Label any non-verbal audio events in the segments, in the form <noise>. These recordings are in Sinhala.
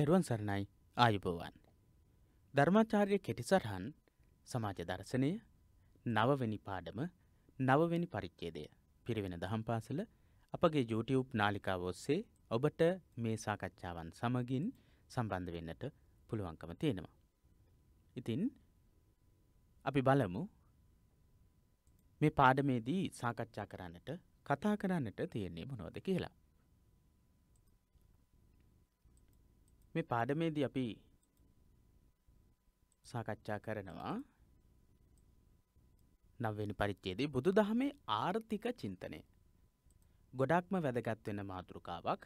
තෙරුවන් සරණයි ආයුබෝවන්. ධර්මාචාර්ය කෙටිසරහන් සමාජ දර්ශනය නවවෙනි පාඩම නවවෙනි පරිච්චේදය පිරිවෙන දහම් පාසල අපගේ YouTube නාලිකාව ඔස්සේ ඔබට මේ සාකච්ඡාවන් සමගින් සම්බන්ධ වෙන්නට පුළුවන්කම තියෙනවා. ඉතින් අපි බලමු මේ පාඩමේදී සාකච්ඡා කරන්නට කතා කරන්නට තියෙන්නේ මොනවද කියලා. මේ පාඩමේදී අපි සාකච්ඡා කරනවා නවවෙනි පරිච්ඡේදයේ බුදු දහමේ ආර්ථික චින්තනය. ගොඩක්ම වැදගත් වෙන මාතෘකාවක්.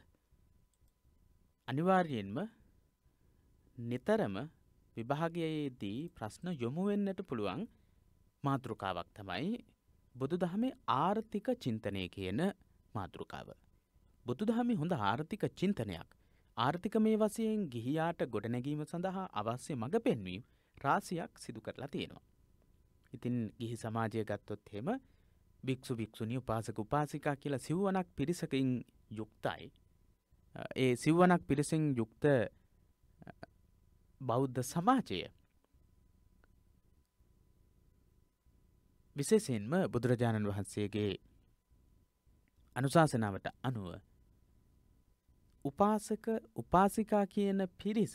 අනිවාර්යයෙන්ම නිතරම විභාගයේදී ප්‍රශ්න යොමු වෙන්නට පුළුවන් මාතෘකාවක් තමයි බුදු දහමේ ආර්ථික චින්තනය කියන මාතෘකාව. බුදු දහමේ හොඳ ආර්ථික චින්තනයක් ආර්ථික මේ වසයෙන් ගිහියාට ගොඩනැගීම සඳහා අවශ්‍ය මඟ පෙන්වීම් රාසියක් සිදු කරලා තියෙනවා. ඉතින් ගිහි සමාජය ගත්තොත් හෙම භික්ෂු භික්ෂුණි උපාසක උපාසිකා කියලා සිව්ුවනක් පිරිසකින් යුක්තයි. ඒ සිව්ුවනක් පිරිසින් යුක්ත බෞද්ධ සමාජය. විශේෂයෙන්ම බුදුරජාණන් වහන්සේගේ අනුශාසනාවට අනුව උපාසක උපාසිකා කියන පිරිස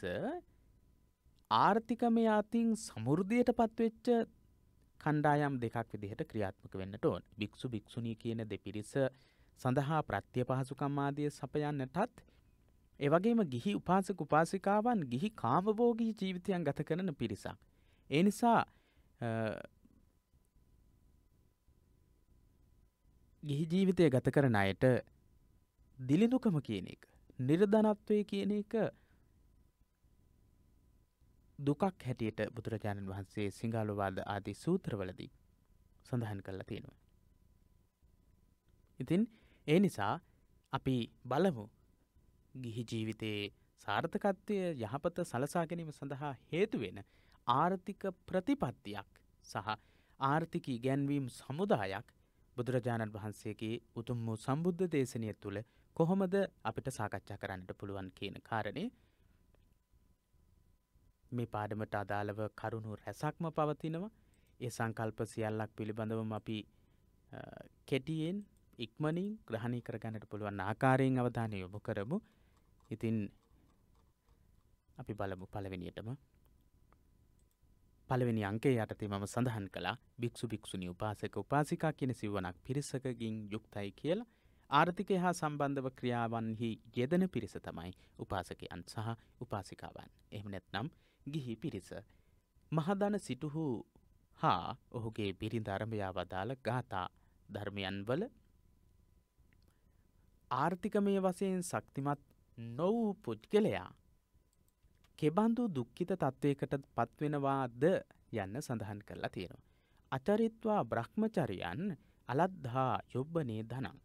ආර්ථිකමය අතින් සමුෘද්ධයට පත්වෙච්ච කණ්ඩායම් දෙකක් විදිහට ක්‍රියාත්මක වෙන්නට ඕන් භික්ෂු භික්ෂුණී කියන දෙපිරිස සඳහා ප්‍රත්‍ය පහසුකම්මාදිය සපයන්නටත් එවගේම ගිහි උපාසක උපාසිකාවන් ගිහි කාමභෝගී ජීවිතයන් ගත කරන පිරිසක්. ඒ නිසා ගිහි ජීවිතය ගත කරන අයට දිලිඳුකම කියන එක නිර්ධනත්වය කියන එක දුකක් හැටියට බුදුරජාණන් වහන්සේ සිංහලුවාද ආදී සූත්‍රවලදී සඳහන් කරලා තියෙනවා. ඉතින් ඒ නිසා අපි බලමු ගිහි ජීවිතයේ සාර්ථකත්වය යහපත සලසා ගැනීම සඳහා හේතුවෙන ආර්ථික ප්‍රතිපත්තියක් සහ ආර්ථික ඉගැන්වීම් සමුදායක් බුදුරජාණන් වහන්සේගේ උතුම් වූ සම්බුද්ධ දේශනය තුළ කොහොමද අපිට සාකච්ඡා කරන්නට පුළුවන් කියන කාරණය මේ පාඩමට අදාළව කරුණු රැසක්ම පවතිනවා ඒ සංකල්ප සියල්ලක් පිළිබඳවම අපි කෙටියෙන් ඉක්මනින් ග්‍රහණී කරගන්නට පුළුවන් ආකාරයෙන් අවධානය යොමු කරමු ඉතින් අපි බලමු පළවෙනියටම පළවෙනි අංකේ යටතේ මම සඳහන් කළා භික්ෂු භික්ෂුණී උපාසක උපාසිකා කියන සිවණක් පිරිසකකින් යුක්තයි කියලා ආර්ථිකය හා සම්බන්ධව ක්‍රියාවන්හි යෙදෙන පිරිස තමයි උපාසකයන් සහ උපාසිකාවන්. එහෙම නැත්නම් ගිහි පිරිස. මහදන සිටුහු හා ඔහුගේ බිරිඳ අරඹයාවදාළ ගාථා ධර්මයන්වල ආර්ථිකමය වශයෙන් ශක්තිමත් නොවූ පුද්ගලයා කෙබඳු දුක්ඛිත තත්ත්වයකට පත්වෙනවාද යන්න සඳහන් කරලා තියෙනවා. අචරිත්වා බ්‍රහ්මචරියන් අලද්ධා යොබ්බනේ ධනං.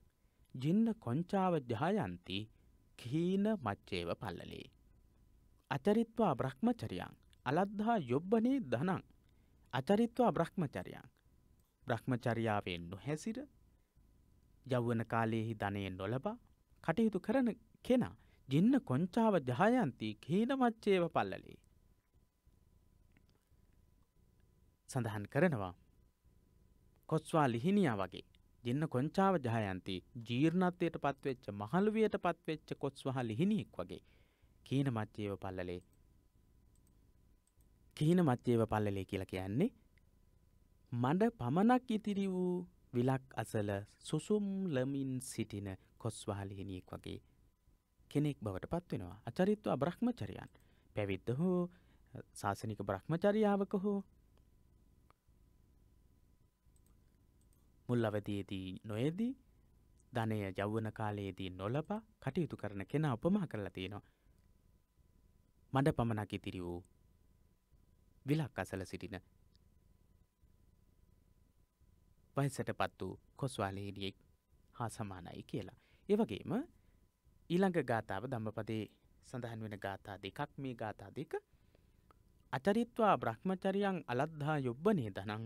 ජින්න කොංචාව ජායන්ති කීන මච්චේව පල්ලලේ. අචරිත්වා බ්‍රහ්මචරියන් අලද්ධා යොබ්බනේ ධනං. අචරිත්වා බ්‍රහ්මචරියන්. බ්‍රහ්මචරියාවෙන් නොහැසිර යවවන කාලයෙහි ධනයෙන් නොලබා කටයුතු කරන කෙනා ජින්න කොංචාව ජායන්ති කීනමච්චේව පල්ලලේ. සඳහන් කරනවා. කොස්වා ලිහිනියා වගේ ජින්න කොංචාව ජායන්ති ජීර්ණත්වයට පත්වෙච්ච මහළුවයට පත්වෙච්ච කොස්වහ ලිහිනියෙක් වගේ කීනමච්චේව පල්ලලේ කීන මච්චේව පල්ලලේ කියලා කියන්නේ මඩ පමණක් ඉතිරි වූ විලක් අසල සුසුම් ලමින් සිටින කොස්වහලිහිනියෙක් වගේ කෙනෙක් බවට පත්වෙනවා අචරිත්වා බ්‍රහ්මචරයන් පැවිද්ද හෝ ශාසනික බ්‍රහ්මචරියාවක හෝ මුල් අවතියේදී නොයදී ධනය යව්වන කාලයේදී නොලබ කටයුතු කරන කෙනා උපමා කරලා තියෙනවා මඩ පමණක් ඉතිරි වූ විලක් අසල සිටින වයිසට පත් වූ කොස්වාලහිඩියෙක් හා සමානයි කියලා. ඒවගේම ඊළඟ ගාථාව ධම්මපදේ සඳහන් වෙන ගාථා දෙකක් මේ ගාථා දෙක අචරිත්වා බ්‍රහ්මචරියන් අලද්ධා යොබ්බනේ දනං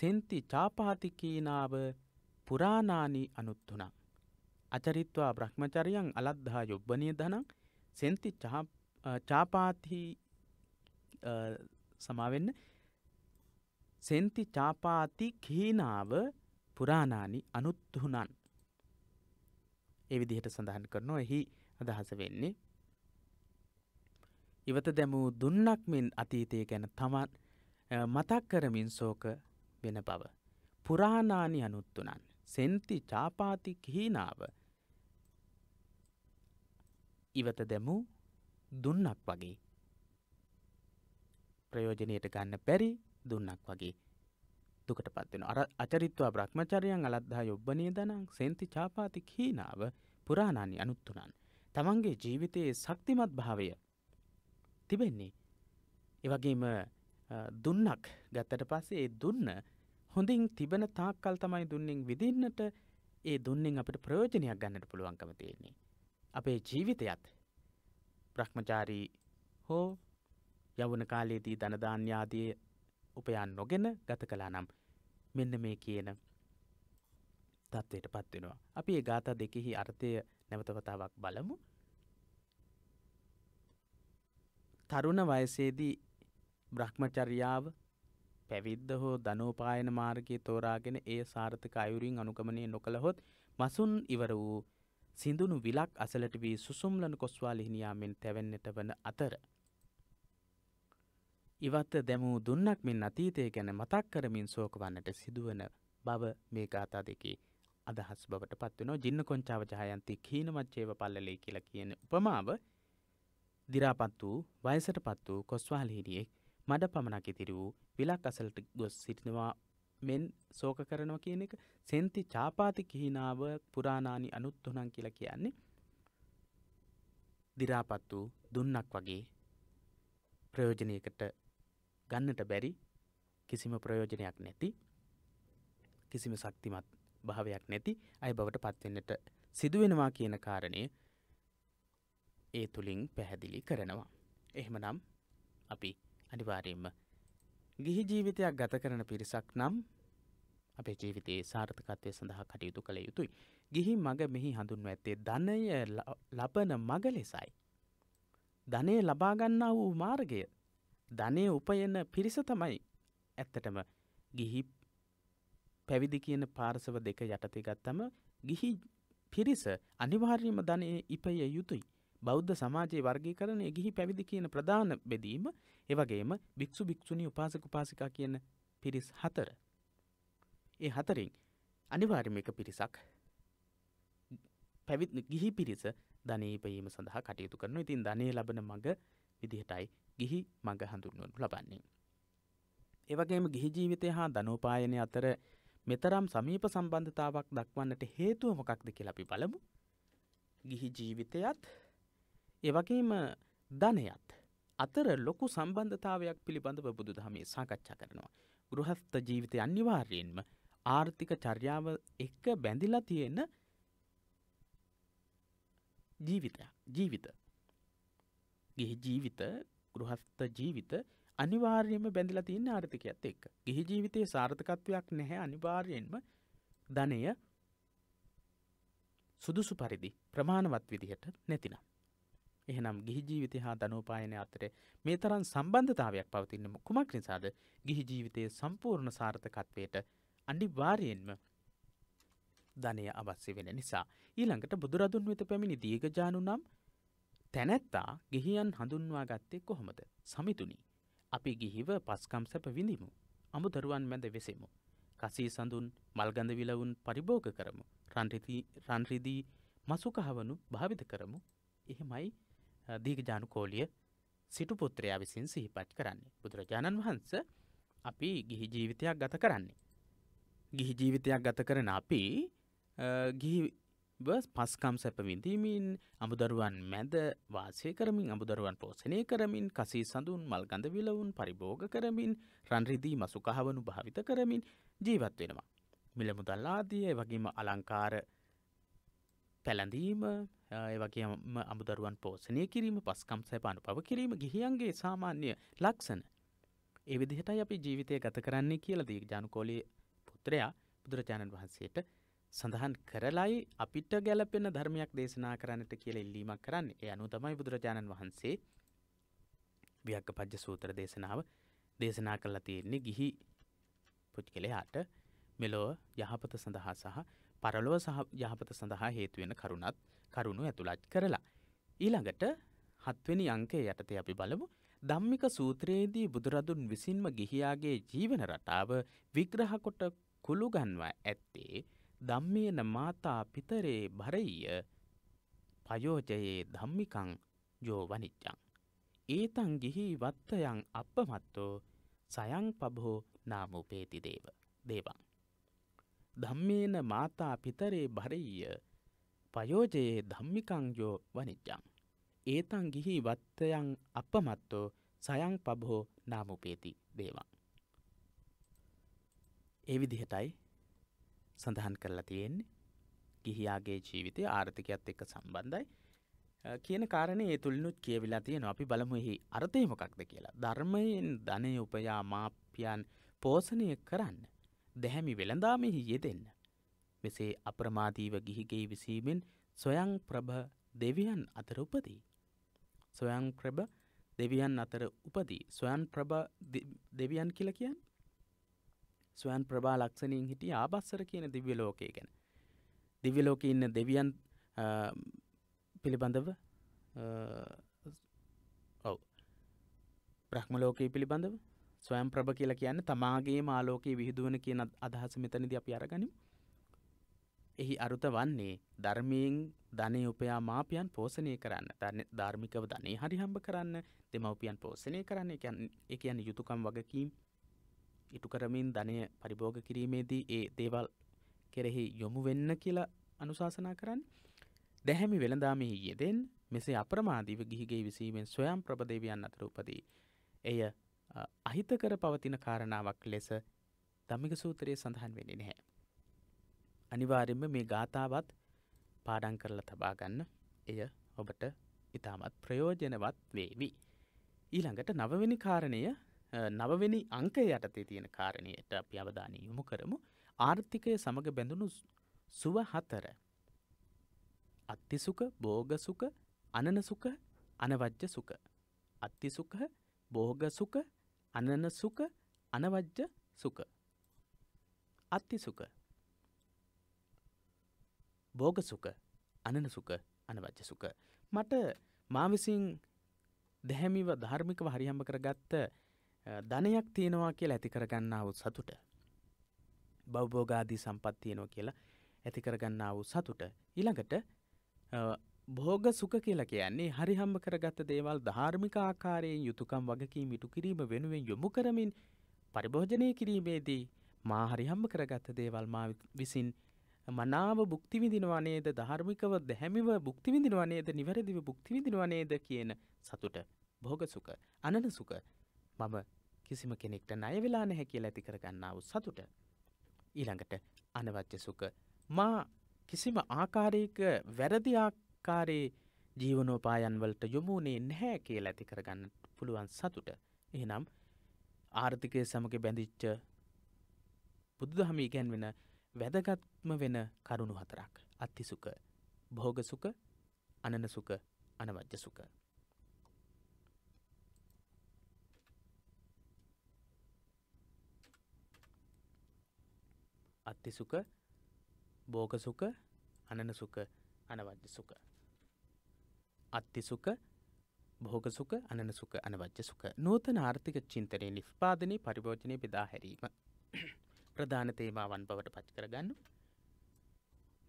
සෙන්ති චාපාතිකීනාව පුරාණානි අනුත්තුනක්. අචරිත්වා බ්‍රහ්මචරියන් අලද්ධා යොබ්බනය දනං සෙන්ති චාපාති සමාවෙන්න සෙන්ති චාපාති කීනාව පුරාණානි අනුත්තුනන් එවිදිහට සඳහන් කරනවා එහි අදහස වෙන්නේ. ඉවත දැමූ දුන්නක් මෙන් අතීතය ගැන තමන් මතක් කරමින් සෝක වෙන බව. පුරාණානි අනුත්තුනන් සෙන්ති චාපාති කහිනාව ඉවත දැමූ දුන්නක් වගේ ප්‍රයෝජනයට ගන්න පැරි දුන්නක් වගේ දුකට පත්වෙන අර අචරිත්වා බ්‍රහ්මචරයන් අලද්දා යොබ්බනය දනං සෙන්ති චාපාති හීනාව පුරාණනි අනුත්තුනන්. තමන්ගේ ජීවිතයේ සක්තිමත් භාවය තිබෙන්නේ. එවගේම දුන්නක් ගත්තට පස්සේ ඒ දුන්න හොඳින් තිබෙන තාක්කල් තමයි දුන්නෙන් විදින්නට ඒ දුන්නෙන් අපට ප්‍රයෝජනයක් ගන්නට පුළුවන්කම තියෙන්නේ. අපේ ජීවිතයත් ප්‍රහ්මචාරී හෝ යවන කාලයේදී ධනධාන්‍යාදය උපයන් නොගෙන ගත කලා නම් මෙන්න මේ කියන තත්ත්වයට පත්වෙනවා. අපි ඒ ගාථ දෙකෙහි අර්ථය නැවතවතාවක් බලමු. තරුණ වයසේදී බ්‍රහ්මචර්යාව පැවිද්ද හෝ ධනෝපායන මාර්ගය තෝරාගෙන ඒ සාර්ථක අයුරින් අනුකමනය නොකළහොත් මසුන් ඉවර වූ සිඳුණු විලක් අසලට වී සුසුම්ලන කොස්වාලිහිනියාමෙන් තැවෙන්නට වන අතර. ඉවත්ත දැමූ දුන්නක් මෙන් අතීතය ගැන මතක් කරමින් සෝකවන්නට සිදුවන බව මේ ගාථා දෙකේ අදහස් බවට පත්වනෝ ජින්න කොංචාව ජයන්ති කීනමච්චේව පල්ලලේ කියලා කියන උපමාව දිරාපත් වූ වයසට පත් වූ කොස්වාලහිරියෙක් මඩ පමණක් ඉතිරි වූ විලක් අසලට ගොස් සිටිනවා මෙන් සෝක කරනව කියන එක සෙන්ති චාපාති කිහිනාව පුරාණානි අනුත්තුනන් කියලා කියන්නේ දිරාපත් වූ දුන්නක් වගේ ප්‍රයෝජනයකට ගන්නට බැරි කිසිම ප්‍රයෝජනයක් නැති කිසිම ශක්තිමත් භාවයක් නැති අය බවට පත්වෙන්නට සිදුවෙනවා කියන කාරණය ඒ තුළින් පැහැදිලි කරනවා. එහෙම නම් අපි අනිවාරයෙන්ම ගිහි ජීවිතයක් ගත කරන පිරිසක් නම් අපේ ජීවිතයේ සාර්ථකත්වය සඳහා කටයුතු කළ යුතුයි. ගිහි මඟ මෙහි හඳුන්ව ඇත්තේ ධනය ලබන මග ලෙසයි. ධනය ලබාගන්නා වූ මාර්ගය ධනය උපයන පිරිස තමයි ඇත්තටම ගිහි පැවිදි කියන පාර්සව දෙක යටතේ ගත්තම ගිහි පිරිස අනිවාර්යම ධනය ඉපය යුතුයි. බෞද්ධ සමාජයේ වර්ගීකරණය ගිහි පැවිදි කියන ප්‍රධාන බෙදීම එවගේම භික්‍ෂු භික්‍ෂුණී උපාසක උපාසිකා කියන පිරිස් හතර. ඒ හතරින් අනිවාර්මික පිරිසක් පැවිත් ගිහි පිරිස ධනීපයීම සඳහා කටයුතු කරන ඉතින් ධනය ලබන මඟ විදිහටයි ගිහි මඟ හඳුන්වනු ලබන්නේ. ඒවගේම ගිහි ජීවිතය හා ධනෝපායනය අතර මෙතරම් සමීප සම්බන්ධතාවක් දක්වන්නට හේතුව මොකක්ද කියලා අපි බලමු. ගිහි ජීවිතයත් ඒවගේම ධනයත් අතර ලොකු සම්බන්ධතාවයක් පිළිබඳව බුදු දහමේ සාකච්ඡා කරනවා. ගෘහස්ත ජීවිතය අනිවාර්යෙන්ම ආර්ථික චර්යාව එක්ක බැඳිලා තියෙන ජීවිත ජීවිත ගිහි ජීවිත ගෘහස්ත ජීවිත අනිවාර්යම බැඳලා තියන්න ආර්ථකයක්ත් එක් ගිහි ජීවිතයේ සාර්ථකත්වයක් නැහැ අනිවාර්යෙන්ම ධනය සුදුසු පරිදි ප්‍රමාණවත් විදිහට නැතිනම්. එහෙනම් ගිහි ජීවිතය හා ධනෝපායනය අතරේ මේ තරම් සම්බන්ධතාවයක් පවතින්නම කුමක් නිසාද ගිහි ජීවිතයේ සම්පූර්ණ සාර්ථකත්වයට අනිවාර්යෙන්ම ධනය අවශ්‍ය වෙන නිසා. ඊළඟට බුදුරදුන් වෙත පැමිණි දීගජානු නම් තැනැත්තා ගිහියන් හඳුන්වා ගත්තේ කොහොමද සමිතුනි. අපි ගිහිව පස්කම් සැප විඳිමු. අමු දරුවන් මැද වෙසෙමු. කසී සඳුන් මල්ගඳ විලවුන් පරිභෝග කරමු. රන්රිදී මසුකහවනු භාවිත කරමු. එහෙමයි දීගජානු කෝලිය සිටුපුත්‍රයා විසින් සිහිපට් කරන්නේ. බුදුරජාණන් වහන්ස අපි ගිහි ජීවිතයක් ගත කරන්නේ. ගිහි ජීවිතයක් ගත කරන අපි ගිහි බස් පස්කම් සැපවිඳීමින් අමුදරුවන් මැද වාසය කරමින් අමුදරුවන් පෝසනය කරමින් කසී සඳුන් මල්ගඳ විලවුන් පරිභෝග කරමින් රන්රිදී මසුකහවනු භාවිත කරමින් ජීවත් වෙනවා. මිලමුදල්ලාදිය වගේම අලංකාර පැළඳීම වගේම අමුදරුවන් පෝසනය කිරීම පස්කම් සැපානු පව කිරීම ගිහියන්ගේ සාමාන්‍ය ලක්ෂණ. එවිදිහටයි අපි ජීවිතය ගත කරන්නේ කියලදී ජානුකෝලි පුත්‍රයා බුදුරජාණන් වහන්සේට සඳහන් කරලයි අපිට ගැලපෙන ධර්මයක් දේශනා කරන්නට කියල ඉල්ලීමක් කරන්න එය අනු තමයි බුදුරජාණන් වහන්සේ ව්‍යක්ක පජ්ජ සූත්‍ර දේශනාව දේශනා කරලා තියෙන්නේ ගිහි පුච්කලයාට මෙලොව යහපත සඳහා සහ පරලොව සහ යහපත සඳහා හේතුවෙන කරුණත් කරුණු ඇතුළත් කරලා. ඊළඟට හත්වෙනි අංකේ යටතේ අපි බලමු ධම්මික සූත්‍රයේදී බුදුරදුන් විසින්ම ගිහියාගේ ජීවන රටාව විග්‍රහකොට කුළුගන්වා ඇත්තේ ධම්මේන මාතා පිතරේ භරෙය්‍ය පයෝජයේ ධම්මිකං යෝ වනිච්චං. ඒතං ගිහි වත්තයන් අපමත්තෝ සයං පබෝ නාමුපේති දේව දේවං. ධම්මේන මාතා පිතරේ භරෙය්‍ය පයෝජයේ ධම්මිකං යෝ වනිච්චං. ඒතං ගිහි වත්තයන් අපමත්තෝ සයං පබහෝ නාමුපේති දේවං. ඒ විදිහටයි සඳහන් කරලා තියෙන්නේ ගිහියාගේ ජීවිතය ආර්ථිකයක්ත් එක්ක සම්බන්ධයි කියන කාරණය තුළිනුත් කියවිලා තියෙන අපි බලමුහි අර්ථයමකක්ද කියලා ධර්මයෙන් ධනය උපයා මාප්‍යන් පෝසණය කරන්න දැහැමි වෙළඳාමෙහි යෙදෙන්න මෙසේ අප්‍රමාදීව ගිහිගේ විසීමෙන් සොයං ප්‍රභ දෙවියන් අතර උපදී. සොයං ප්‍රභ දෙවියන් අතර උපදී සොයන් ප්‍රභ දෙවියන් කියල කියන් ස්වයන් ප්‍රභා ලක්ෂණින් හිටිය ආබස්සර කියන දිව්‍ය ලෝකය ගැන දිව්‍ය ලෝක ඉන්න දෙවියන් පිළිබඳව ඔව ප්‍රහ්ම ලෝකයේ පිළිබඳව ස්වයම් ප්‍රභ කියලා කියන්න තමාගේ මාලෝකයේ විහිදුවන කියන අදහස මෙතනද අපි අරගනිම් එහි අරුත වන්නේ ධර්මයෙන් ධනය උපයා මාපියන් පෝසනය කරන්න තරන්න ධර්මිකව ධනය හරි හම්බ කරන්න දෙමවපියන් පෝසනය කරන්න එක යන්න යුතුකම් වගකීම් ඉටු කරමින් ධනය පරිභෝග කිරීමේදී ඒ දේවල් කෙරෙහි යොමු වෙන්න කියලා අනුශාසනා කරන්න දැහැමි වෙළඳාමෙහි යෙදෙන් මෙසේ අප්‍රමාදීව ගිහිගේ විසීමෙන් සොයම් ප්‍රභදේවයන් අතර උපදී. එය අහිතකර පවතින කාරණාවක් ලෙස දමික සූතරය සඳහන් වෙන්නේ නැහැ. අනිවාර්යෙන්ම මේ ගාථාවත් පාඩං කරලා තබා ගන්න එය ඔබට ඉතාමත් ප්‍රයෝජනවත් වේවි. ඊළඟට නවවෙනි කාරණය නවවෙනි අංකය යටතේ තියෙන කාරණයට අපි අවධානය යොමු කරමු ආර්ථිකය සමඟ බැඳුණු සුව හතර. අත්තිසුක බෝගසුක අනනසුක අනවජ්‍ය සුක. අත්තිසුක බෝගසුක අනනසුක අනවජ්‍ය සුක. අත්තිසුක බෝගසුක අනනසුක අනවජ්‍ය සුක. මට මා විසින් දැහැමිව ධර්මිකව හරිහම්බ කරගත්ත ධනයක් තියෙනවා කියලා ඇතිකරගන්නාවත් සතුට බව්බෝගාදී සම්පත්තියනෝ කියලා ඇතිකරගන්නාව සතුට ඉළඟට භෝග සුක කියලා කියන්නේ හරි හම්බ කරගත්ත දේවල් ධාර්මික ආකාරයෙන් යුතුකම් වගකී මිටු කිරීම වෙනුවෙන් යොමු කරමින් පරිභෝජනය කිරීමේදී මා හරි හම්බ කරගත්ත දේවල් මා විසින් මනාව බුක්තිවිදිනවනේද ධර්මිකව දැහැමිව බුක්තිවිදිනවනේද නිවැරදිව බුක්තිවිදිනවනේද කියන සතුට භෝග සුක අනන සුක මම කිසිම කෙනෙක්ට ණය වෙලා නැහැ කියලා ඇති කරගන්නා වූ සතුට ඊළඟට අනවජ්‍ය සුඛ මා කිසිම ආකාරයක වැරදි ආකාරයේ ජීවනෝපායන් වලට යොමුුනේ නැහැ කියලා ඇති කරගන්න පුළුවන් සතුට. එහෙනම් ආර්ථිකය සමග බැඳිච්ච බුදුදහම ඉගැන්වෙන වැදගත්ම වෙන කරුණු හතරක් අත්තිසුක භෝගසුක අනනසුක අනවජ්‍යසුක අත්තිසුක බෝගසුක අනනසුක අනවජ්‍ය සුක. අත්තිසුක බෝගසුක අනනසුක අනවජ්‍ය සුක නූතන ආර්ථික චින්තනය නිස්්පාදනය පරිභෝජනය බෙදාහැරීම <clears throat> ප්‍රධාන තේමාවන් බවට පච් කරගන්න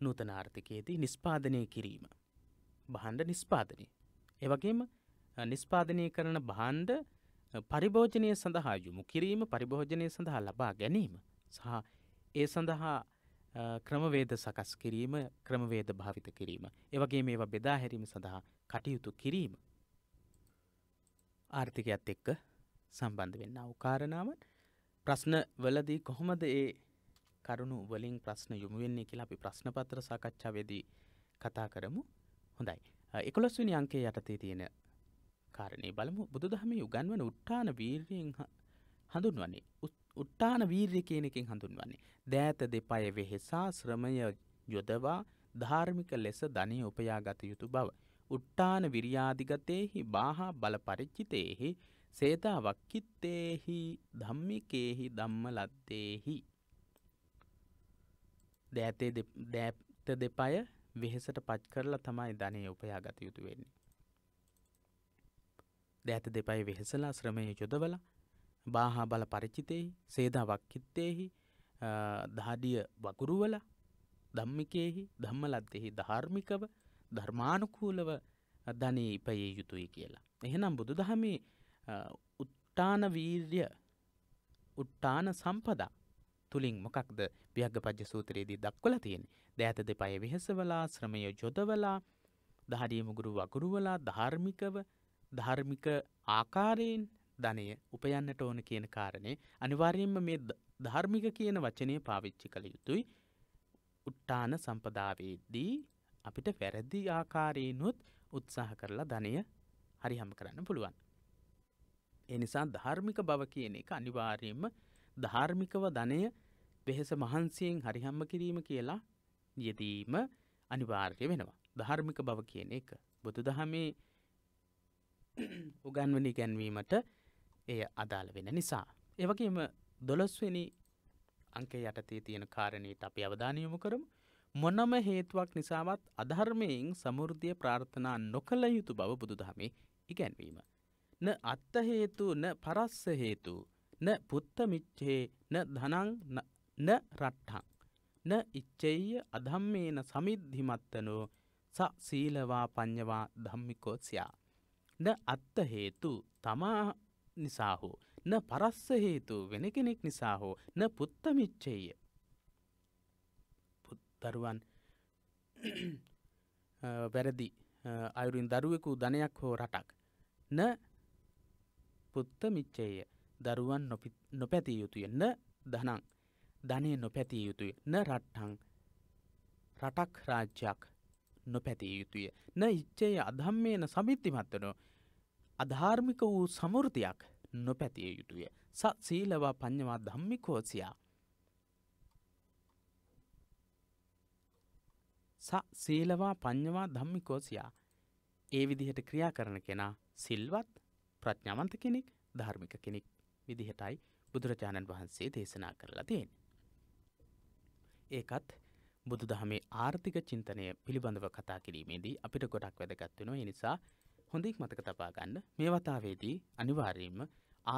නූතන ආර්ථිකයේදී නිස්්පාදනය කිරීම. බහන්ඩ නිස්්පාදනය. ඒවගේම නිස්්පාදනය කරන බහන්ඩ පරිභෝජනය සඳහා යුමු කිරීම පරිභෝජනය සඳහා ලබා ගැනීම සහ ඒ සඳහා ක්‍රමවේද සකස් කිරීම ක්‍රමවේද භාවිත කිරීම. ඒවගේ මේවා බෙදා හැරීම සඳහා කටයුතු කිරීම. ආර්ථිකයත් එක්ක සම්බන්ධ වෙන්න අවකාරණාවන් ප්‍රශ්න වලදී කොහොමද ඒ කරුණු වලින් ප්‍රශ්න යොමු වෙන්නේ කියලා අපි ප්‍රශ්නපත්‍ර සාකච්ඡාවේදී කතා කරමු. හොඳයි. 11 වෙනි අංකයේ යටතේ තියෙන කාරණේ බලමු. බුදුදහමේ උගන්වන උත්තාන වීර්යයෙන් හඳුන්වන්නේ උට්ටාන වීර්ය කියන එකෙන් හඳුන්වන්නේ. දෑත දෙපය වෙහෙසා ශ්‍රමය යොදවා ධාර්මික ලෙස ධනය උපයාගත යුතු බව. උට්ටාන විරියාදිගතයෙහි බාහා බලපරිච්චිතයෙහි සේතා වක්කිත්තේහි ධම්මිකේහි ධම්ම ලත්තේහි. දෑතේ දෑත දෙපය වෙහෙසට පච් කරලා තමයි ධනය උපයා ගත යුතු වෙන්නේ. දෑත දෙපයි වෙහෙසලා ශ්‍රමය යොදවලා බාහා බල පරිචිතයෙහි සේදා වක්කිත්තයෙහි දහඩිය වකුරුවල ධම්මිකයෙහි ධම්මලද්දෙහි ධාර්මිකව ධර්මානුකූලව ධනය ඉපයේ යුතුයි කියලා. එහෙනම් බුදු දහමේ උට්ටානවීර්ය උට්ටාන සම්පදා තුළින් මොකක්ද ව්‍යග්ගපජ්‍ය සූත්‍රයේදී දක්වල තියෙන දෑත දෙපය වෙහෙසවලා ශ්‍රමය යොදවලා දහඩියමුගුරු වගුරුවලා ධාර්මිකව ධර්මික ආකාරයෙන් ධනය උපයන්නට ඕන කියන කාරණේ අනිවාර්යෙන්ම මේ ධර්මික කියන වචනය පාවිච්චි කළ යුතුයි උට්ටාන සම්පදාවේදී අපිට වැරදි ආකාරයනුත් උත්සාහ කරලා ධනය හරිහම කරන්න පුළුවන්. එනිසා ධර්මික බව කියන එක අනිවාර්යෙන්ම ධාර්මිකව ධනය වෙහෙස මහන්සියෙන් හරිහම්ම කිරීම කියලා යෙදීම අනිවාර්ය වෙනවා. ධාර්මික බව කියන එක බුදු දහමේ උගන්වනි ගැන්වීමට එය අදාළ වෙන නිසා. ඒවගේම දොළොස්වෙනි අංක යටතේ තියෙන කාරණයට අපි අවධානයමු කරමු. මොනම හේතුවක් නිසාවත් අධර්මයෙන් සමෘද්ධිය ප්‍රාර්ථනා නොකළ යුතු බව බුදුදහමේ ඉගැන්වීම. න අත්ත හේතු න පරස්ස හේතු න පුත්තමිච්චේ න ධනං න රට්ටං. න ඉච්චෙය අධම්මේන සමිද්ධිමත්තනෝ ස සීලවා පඤ්ඤවා ධම්මිකෝසියා. න අත්ත හේතු තමා නිසා හෝ න පරස්ස හේතු වෙන කෙනෙක් නිසා හෝ න පුත්තමිච්චේය දරුවන් <clears throat> වැරදි අයුරින් දරුවෙකු ධනයක් හෝ රටක් න පුත්තමිච්චේය දරුවන් නොපැතිය යුතුය න දනං ධනය නොපැතිය යුතුය න රට්ටං රටක් රාජ්‍යයක් නොපැතිය යුතුය න ඉච්චේ අධම්මේන සමිත්තිමත්වනෝ අධාර්මික වූ සමෘතියක් නොපැතිය යුතුය. සත් සීලවා පඤ්ඥවා ධම්මිකෝසියා. ස සීලවා පඤ්ඥවා ධම්මිකෝසියා. ඒ විදිහට ක්‍රියා කරන කෙනා සිල්වත් ප්‍රඥාවන්ත කෙනෙක් ධර්මික කෙනෙක් විදිහටයි බුදුරජාණන් වහන්සේ දේශනා කරලා තියෙන. ඒකත් බුදු දහමේ ආර්ථික චින්තනය පිළිබඳව කතා කිරීමේදී අපිට ගොඩක් වැදගත්වෙනවා එනිසා හොඳින් මතක තබා ගන්න මේ වතාවේදී අනිවාර්යයෙන්ම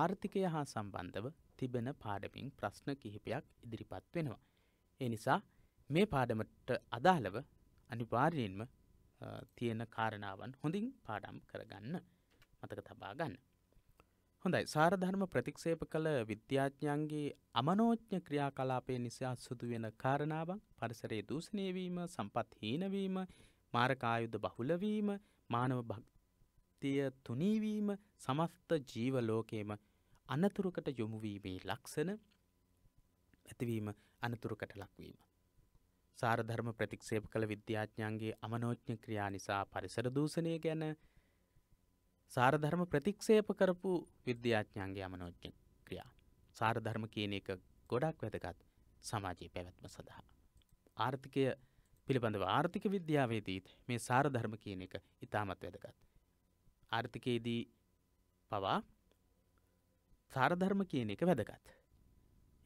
ආර්ථිකය හා සම්බන්ධව තිබෙන පාඩමින් ප්‍රශ්න කිහිපයක් ඉදිරිපත් වෙනවා. ඒ නිසා මේ පාඩමට අදාළව අනිවාර්යෙන්ම තියෙන කාරණාවන් හොඳින් පාඩම් කරගන්න මතක තබා ගන්න. හොඳයි සාරධර්ම ප්‍රතික්ෂේප කළ විද්‍යාඥයන්ගේ අමනෝච්ඥ ක්‍රියා කලාපය නිසා සුදු වෙන කාරණාවන් පරිසරේ දූෂණයවීම සම්පත් හීනවීම මාරකායුද බහුලවීම මානව ශක්තිය තුනීවීම සමස්ත ජීවලෝකයේම අනතුරකට යොමුවීමේ ලක්ෂණ ඇතිවීම අනතුරකට ලක්වීම. සාරධර්ම ප්‍රතික්ෂේප කළ විද්‍යාඥන්ගේ අමනෝඥ ක්‍රියා නිසා පරිසර දූෂණය ගැන සාරධර්ම ප්‍රතික්ෂේප කරපු විද්‍යාඥන්ගේ අමනෝඥ ක්‍රියා. සාරධර්ම කියන එක ගොඩක් වැදගත් සමාජයේ පැවැත්ම සඳහා. ආර්ථිකය පිළිබඳව ආර්ථික විද්‍යාවේදීත් මේ සාරධර්ම කියන එක ඉතාමත් වැදගත්. ආර්ථිකයේදී පවා සාරධර්ම කියන එක වැදගත්.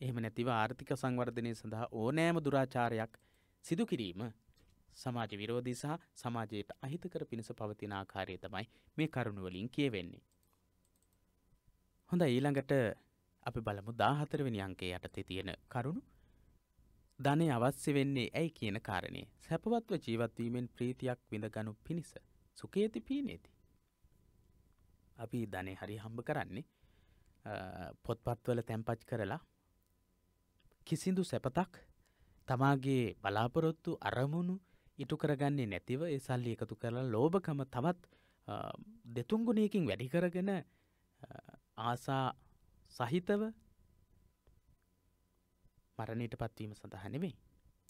එහෙම නැතිව ආර්ථික සංවර්ධනය සඳහා ඕනෑම දුරාචාරයක් සිදු කිරීම සමාජ විරෝධී සහ සමාජයට අහිතකර පිණිස පවතින ආකාරය තමයි මේ කරුණුවලින් කියවෙන්නේ. හොඳ ඊළඟට අපි බලමු දාහතරවෙනි අංකේ යටතේ තියෙන කරුණු ධනය අවශ්‍ය වෙන්නේ ඇයි කියන කාරණේ සැපවත්ව ජීවත්වීමෙන් ප්‍රීතියක් විඳගනු පිණිස සුකේති පීනේති. අපි ධනේ හරි හම්බ කරන්නේ පොත්පත්වල තැන්පච් කරලා කිසිදු සැපතක් තමාගේ බලාපොරොත්තු අරමුණු ඉටු කරගන්නේ නැතිව ඒ සල්ලි එකතු කරලා ලෝභකම තවත් දෙතුන්ගුණයකින් වැඩිකරගෙන ආසා සහිතව මරණයට පත්වීම සඳහනෙවෙයි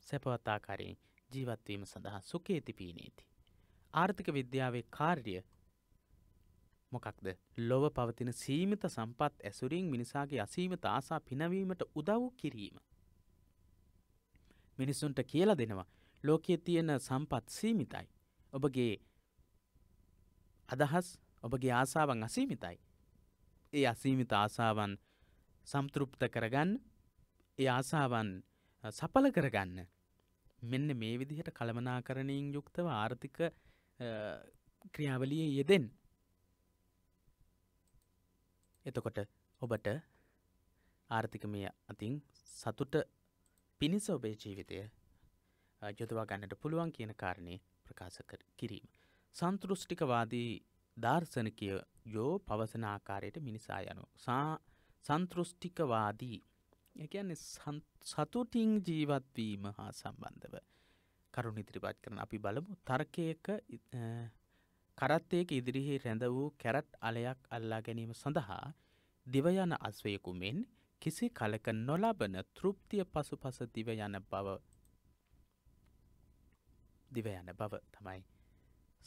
සැපවත්තාකාරයෙන් ජීවත්වීම සඳහා සුකේති පීනීති. ආර්ථික විද්‍යාවේ කාර්ය මොකක්ද ලොව පවතින සීමිත සම්පත් ඇසුරින් මිනිසාගේ අසීමිත ආසා පිනවීමට උදව් කිරීම. මිනිස්සුන්ට කියලා දෙනවා ලෝකයේ තියෙන සම්පත් සීමිතයි. ඔබගේ අදහස් ඔබගේ ආසාවන් අසීමිතයි. ඒ අසීමිත ආසාවන් සම්තෘප්ත කරගන්න ඒ ආසාවන් සපල කරගන්න. මෙන්න මේ විදිහට කළමනාකරණයෙන් යුක්තව ආර්ථික ක්‍රියාවලිය යෙදෙන්. එතකොට ඔබට ආර්ථිකමය අතින් සතුට පිණිස ඔබේ ජීවිතය යොදවා ගන්නට පුළුවන් කියන කාරණය ප්‍රකාශ කිරීම. සන්තෘෂ්ටිකවාදී දර්ශනකය යෝ පවසන ආකාරයට මිනිසා යනු. සා සන්තෘෂ්ටිකවාදී එකන්නේ සතුටින් ජීවත්වීම හා සම්බන්ධව කරුණ ඉදිරිපත් කරන අපි බලමු තර්කයක කරත්තයක ඉදිරිහි රැඳ වූ කැරට් අලයක් අල්ලා ගැනීම සඳහා දිවයන අස්වයකු මෙන් කිසි කලක නොලබන තෘප්තිය පසු පස දිවයන බව දිවයන බව තමයි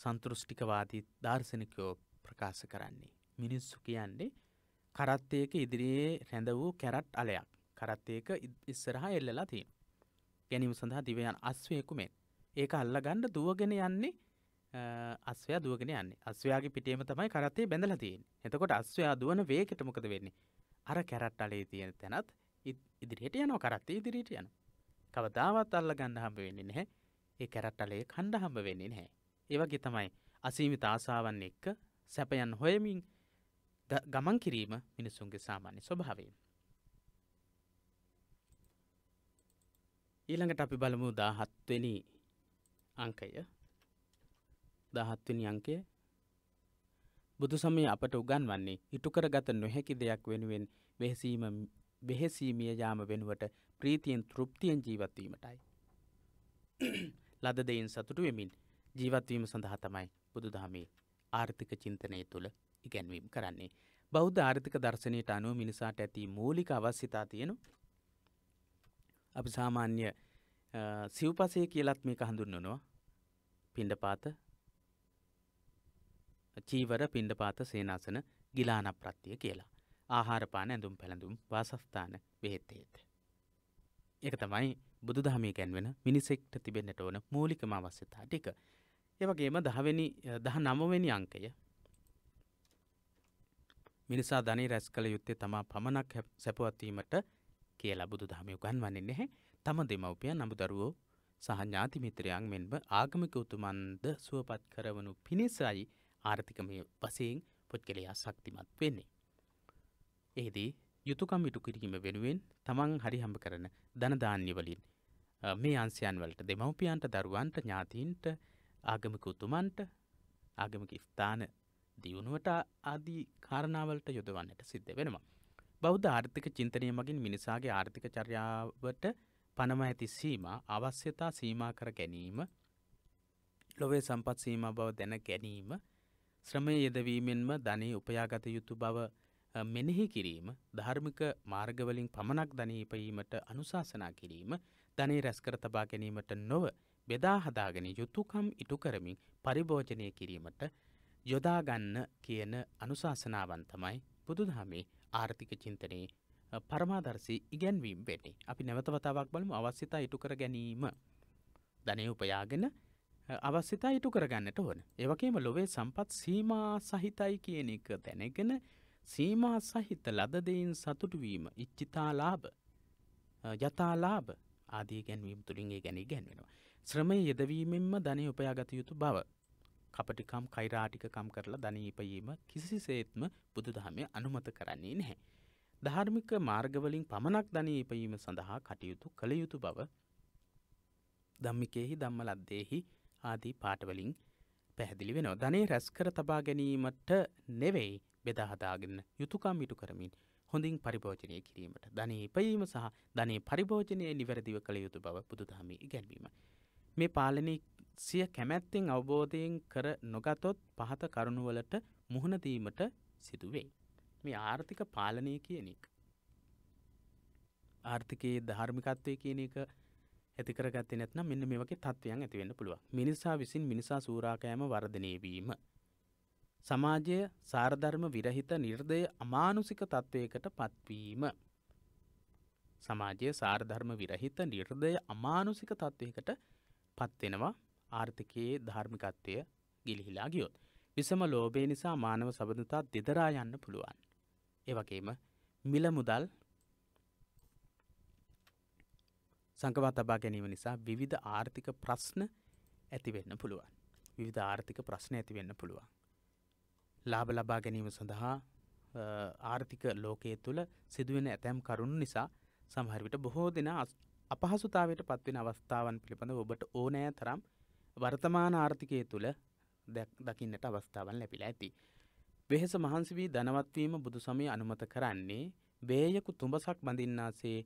සන්තෘෂ්ටිකවාදී දර්ශනිකයෝ ප්‍රකාශ කරන්නේ. මිනිස්සු කියන්නේ කරත්තයක ඉදිරියේ රැඳ වූ කැරට් අලයක් කරත්තයක ඉස්සරහා එල්ලලා තින්. ගැනීම සඳහා දිවයන් අස්වයකු මෙන් ඒක අල්ලගණ්ඩ දුවගෙන යන්නේ අස්වයා දුවගෙන යන්නේ අස්වයාගේ පිටේම තමයි කරත්තේ බැඳලතියෙන් එතකොට අස්වයා දුවන වේකට මොකද වෙන්නේ අර කැරට් අලේ තියෙන තැනත් ඉදිරියට යනෝ කරත්තේ ඉදිරිට යන කවදාවත් අල්ල ගන්න හම්බ වෙන්නේ නැහැ ඒ කැරට් අලේ කණ්ඩ හම්බ වෙන්නේ නැහැ ඒවගේ තමයි අසීමිත ආසාවන් එක්ක සැපයන් හොයමින් ගමන් කිරීම මිනිසුන්ගේ සාමාන්‍ය ස්වභාවයෙන් ඊළඟට අපි බලමු දාහත්වෙනි අංකය දහත්වනි අංකය බුදු සමය අපට උගන්වන්නේ ඉටුකර ගත නොහැකි දෙයක් වෙනුවෙන් වෙහසීම වෙහෙසීමිය යාම වෙනුවට ප්‍රීතියෙන් තෘප්තියෙන් ජීවත්වීමටයි. <clears throat> ලද දෙයින් සතුටු වෙමින් ජීවත්වීම සඳහා තමයි බුදු දහමේ ආර්ථික චින්තනය තුළ ඉගැන්වීම් කරන්නේ. බෞද්ධ ආර්ථික දර්ශනයට අනුව මිනිසාට ඇති මූලික අවශ්‍යතා තියෙනු අපි සාමාන්‍ය සිව්පසය කියලත් මේක හඳුන්වනවා පිණ්ඩපාත චීවර පිණ්ඩපාත සේනාසන ගිලානප්‍රත්තිය කියලා. ආහාරපාන ඇඳුම් පැළඳුම් වාසස්ථාන බෙහෙත්තේත. එක තමයි බුදු දහමේ ගැන්වෙන මිනිසෙක්ට තිබෙන්නට ඕන මූලිකම අවශ්‍යතා ටික. ඒවගේම දහවෙනි දහ නමවෙනි අංකය මිනිසා ධනී රැස් කළ යුත්තේ තමා පමණක් සැපවත්වීමට කියලා බුදු දහමය උගන්වන්නේ නැහැ තම දෙමව්පියන් නමුදරුවෝ සහ ඥාතිමිත්‍රයන් මෙන්ම ආගමික උතුමන්ද සුවපත් කරවනු පිණිසයි ආර්ථිකමය වසයෙන් පුද්ගලයා ශක්තිමත් වෙන්නේ. එහිදී යුතුකම් ඉටු කිරීම වෙනුවෙන් තමන් හරිහම්බ කරන ධනධාන්‍යවලින් මේ අන්සයන් වලට දෙමවපියන්ට දරුවන්ට ඥාතීන්ට ආගමික උතුමන්ට ආගමික ස්ථාන දියුණුවට ආදී කාරණාවලට යොදවන්නට සිද්ධ වෙනවා. බෞද්ධ ආර්ථික චින්තනය මගින් මිනිසාගේ ආර්ථික චර්යාවට පනම ඇති සීම අවශ්‍යතා සීමා කර ගැනීම ලොවේ සම්පත් සීම බව දැන ගැනීම ශ්‍රමය යෙදවීමෙන්ම ධනී උපයාගත යුතු බව මෙනෙහි කිරීම ධර්මික මාර්ගවලින් පමණක් ධනීපයීමට අනුශාසනා කිරීම ධනී රැස්කර තබා ගැනීමට නොව බෙදාහදාගෙන යුතුකම් ඉටු කරමින් පරිභෝජනය කිරීමට යොදාගන්න කියන අනුශාසනාවන් තමයි බුදුදහමේ ආර්ථික චින්තනයේ පරමාදර්ශී ඉගැන්වීම් වෙන්නේ. අපි නැවතවතාවක් බලමු අවශ්‍යතා ඉටු කර ගැනීම. ධනය උපයාගෙන අවස්ථතා ඉටු කරගන්නට ඕන. ඒවගේම ලොවේ සම්පත් සීමා සහිතයි කියන එක දැනගෙන සීමා සහිත ලදදයින් සතුටුවීම ඉච්චිතාලාභ යතාලාභ ආදී ගැන්වීම් තුළින්ගේ ගැනී ගැන්වෙනවා. ශ්‍රමය යෙදවීමෙන්ම ධනය උපයාගත යුතු බව. කපටිකම් කයිරාටිකම් කරලා ධනීපයීම කිසිසේත්ම බුදුදහමය අනුමත කරන්නේ නැහැ. ධාර්මික මාර්ගවලින් පමණක් ධනීපයීම සඳහා කටයුතු කළ යුතු බව ධම්මිකෙහි දම්ම ලද්දෙහි ආදී පාටවලින් පැහැදිලි වෙනවා. ධනේ රැස්කර තබා ගැනීමට නෙවෙයි බෙදාහදාගෙන යුතුකම් ඉටු කරමින් හොඳින් පරිභෝජනය කිරීමට ධනේ ඉපයීම සහ ධනේ පරිභෝජනය නිවැරදිව කළ යුතු බව බුදුදහමේ ඉගැන්වීම. මේ පාලනය සිය කැමැත්තෙන් අවබෝධයෙන් කර නොගතොත් පහත කරුණුවලට මුහුණදීමට සිදුවේ. මේ ආර්ථික පාලනය කියන එක. ආර්ථිකයේ ධර්මිකත්වය කියන එක ඇතිකර ගත්තේ නැත්නම් මෙන්න මේ වගේ තත්ත්වයන් ඇති වෙන්න පුළුවන්. මිනිසා විසින් මිනිසා සූරාකෑම වර්ධනය වීම. සමාජය සාරධර්ම විරහිත නිර්දය අමානුසික තත්ත්වයකට පත්වීම. සමාජය සාරධර්ම විරහිත නිර්දය අමානුසික තත්ත්වයකට පත්වෙනවා ආර්ථිකයේ ධර්මිකත්වය ගිලිහිලා ගියොත්. විසම ලෝබේ නිසා මානව සබඳතා දෙදරා යන්න පුළුවන්. එවගේම මිල මුදල් සංකවා තබා ගැනීම නිසා විවිධ ආර්ථික ප්‍රශ්න ඇතිවෙන්න පුළුවන්. විවිධ ආර්ථික ප්‍රශ්න ඇතිවෙන්න පුළුවන්. ලාබ ලබා ගැනීම සඳහා ආර්ථික ලෝකයේ තුළ සිදුවෙන ඇතැම් කරුණු නිසා සමහරවිට බොහෝ දෙෙන අපහසුතාවට පත්වෙන අවස්ථාවන් පිළිබඳ ඔබට ඕනෑ තරම් වර්තමාන ආර්ථිකය තුළ දකින්නට අවස්ථාවන් ලැබිලා ඇති. වෙහෙස මහන්සි වී දනවත්වීම බුදු සමය අනුමත කරන්නේ බේයකු තුඹසක් බඳින්නාසේ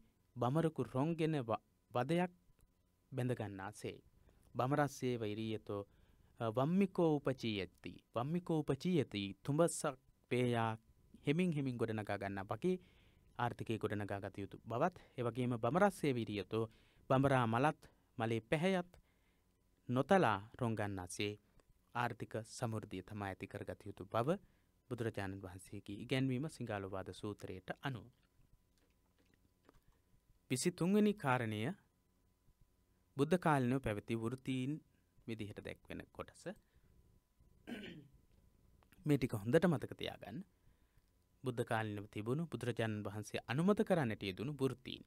බමරකු රොංගෙනවා වදයක් බැඳගන්නා සේ. බමරස්සේව ඉරීයතෝ වම්මිකෝ උපචී ඇත්ති. වම්මිකෝ උපචී ඇති තුඹස්සක් පේයා හෙමින් හෙමින් ගොඩනගා ගන්න පකි ආර්ථිකය ගොඩනගා ගත යුතු බවත් එවගේම බමරස්සේ විරියතෝ බඹරා මලත් මලේ පැහැයත් නොතලා රොංගන්නාසේ ආර්ථික සමෘද්ධිය තමා ඇති කරගත යුතු බව බුදුරජාණන් වහන්සේගේ ඉගැන්වීම සිංහලෝවාද සූත්‍රයට අනුව. විසි තුන්වැනි කාරණය බුද්ධ කාලනෝ පැවැති වෘතීන් විදිහට දැක්වෙන කොටස මේ ටික හොඳට මතකතියාගන්න බුද්ධ කාලිනව තිබුණු බුදුරජාණන් වහන්සේ අනුමත කරන්නට යෙදුණු බෘතීන්.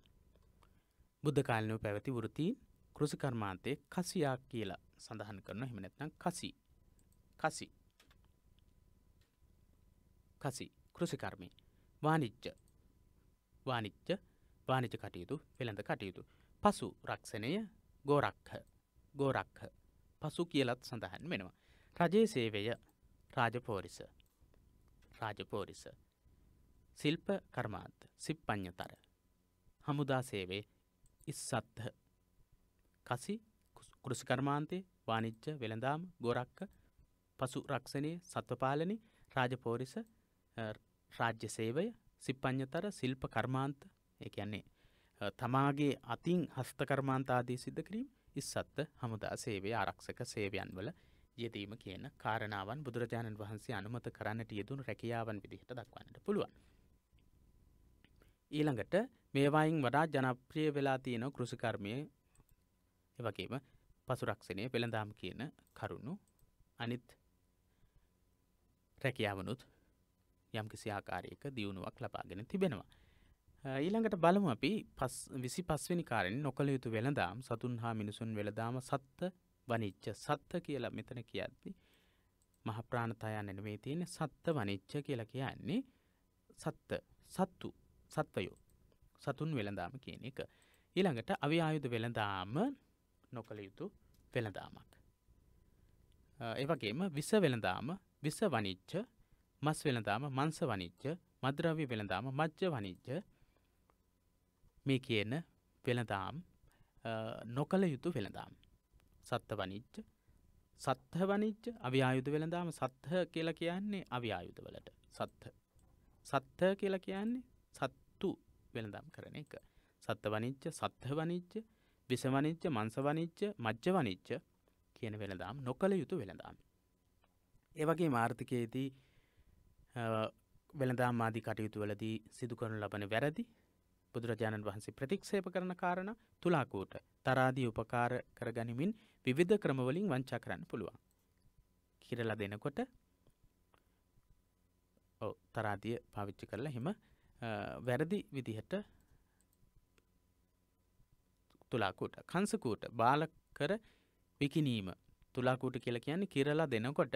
බුද්ධ කාලිනව පැවැති වෘතීන් කෘසිකර්මාන්තය කසියා කියලා සඳහන් කරන හෙමනැත්නම් කසි කසි කසි කෘසිකර්මී වානිච්ච වානිච්ච වානිජ කටයුතු වෙළඳ කටයුතු. පසු රක්ෂණය ගෝරක්හ ගෝරක්හ පසු කියලත් සඳහන් වෙනවා. රජයේ සේවය රාජපෝරිස රාජපෝරිස සිල්ප කර්මාන්ත සිප්පඥතර හමුදා සේවේ ඉස්සත්හ කසි කෘෂිකර්මාන්තේ වානිච්්‍ය වෙළඳාම ගොරක්ක පසු රක්ෂණය සත්වපාලනි රාජපෝරිස රාජ්‍ය සේවය සිප්පඥතර සිල්ප කර්මාන්ත එකන්නේ තමාගේ අතින් හස්තකර්මාන්තාදී සිද්ධ කිරීම ඉස්සත්ත හමුදා සේවේ ආරක්ෂක සේවයන් වල යෙදීම කියන කාරණාවන් බුදුරජාණන් වහන්සේ අනුමත කරන්නට යෙදුණු රැකියාවන් විදිහට දක්වන්නට පුළුවන්. ඊළඟට මේවායින් වඩා ජනප්‍රිය වෙලා තියෙන කෘෂිකර්මය එවගේම පසුරක්ෂණය පෙළඳාම් කියන කරුණු අනිත් රැකියාවනුත් යම්කිසි ආකාරයක දියුණුවක් ලබාගෙන තිබෙනවා. ඊළඟට බලමු අපි පස් විසි පස්වනි කාරෙන් නොකළ යුතු වෙළදාම් සතුන් හා මිනිසුන් වෙළදාම සත්ත වනිච්ච සත්ත කියලා මෙතන කියද්දි මහප්‍රාණතයන් එනවේ තියෙන සත්ත වනිච්ච කියලා කියන්නේ සත්ත සත්තු සත්වයෝ සතුන් වෙළදාම කියන එක. ඊළඟට අවිආයුධ වෙළදාම නොකළ යුතු වෙළදාමක්. එවගේම විස වෙළදාම විස වනිච්ච මස් වෙළදාම මංස වනිච්ච මද්‍රව්‍ය වෙළදාම මජ්්‍ය වනිච්ච මේ කියන වෙළදාම් නොකළ යුතු වෙළදාම්. සත්ත වනිච්ච සත්හ වනිච්ච අව්‍යායුධ වෙළදාම සත්හ කියලා කියන්නේ අව්‍යායුධ වලට සත්හ. සත්හ කියලා කියන්නේ සත්තු වෙළඳම් කරන එක. සත්ත වනිච්ච සත්හ වනිච්ච විස වනිච්ච මංස වනිච්ච මජ්්‍ය වනිච්ච කියන වෙළදාම් නොකළ යුතු වෙළදාම්. ඒවගේ මාර්ථකයේදී වෙළදාම් ආදි කටයුතුවලදී සිදු කරනු ලබන වැරදි බුදුරජාණන් වහන්සේ ප්‍රතික්ෂේප කරන කාරණ තුලාකූට තරාදී උපකාර කරගනිමින් විවිධ ක්‍රමවලින් වංචා කරන්න පුළුවන්. කිරලා දෙනකොට තරාදිය පාවිච්චි කරලා හෙම වැරදි විදිහට තුලාකූට කංසකූට බාල කර විකිනීම තුලාකූට කියල කියන්නේ කිරලා දෙනකොට